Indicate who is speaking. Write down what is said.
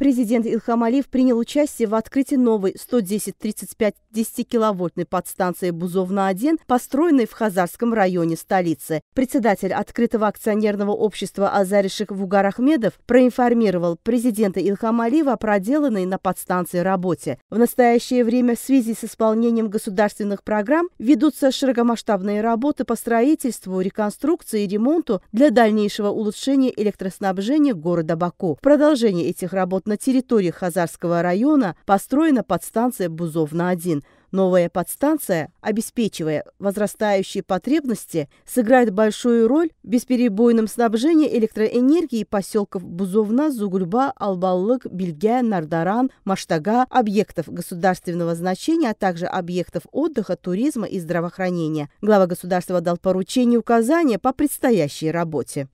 Speaker 1: Президент Илхам Алиев принял участие в открытии новой 110-35 10-киловольтной подстанции «Бузовна-1», построенной в Хазарском районе столицы. Председатель открытого акционерного общества «Азаришек» Вугар Ахмедов проинформировал президента Илхам Алиева о проделанной на подстанции работе. В настоящее время в связи с исполнением государственных программ ведутся широкомасштабные работы по строительству, реконструкции и ремонту для дальнейшего улучшения электроснабжения города Баку. В продолжение этих работ на территории Хазарского района построена подстанция «Бузовна-1», Новая подстанция, обеспечивая возрастающие потребности, сыграет большую роль в бесперебойном снабжении электроэнергии поселков Бузовна, Зугульба, Албалык, Бельгия, Нардаран, Маштага, объектов государственного значения, а также объектов отдыха, туризма и здравоохранения. Глава государства дал поручение указания по предстоящей работе.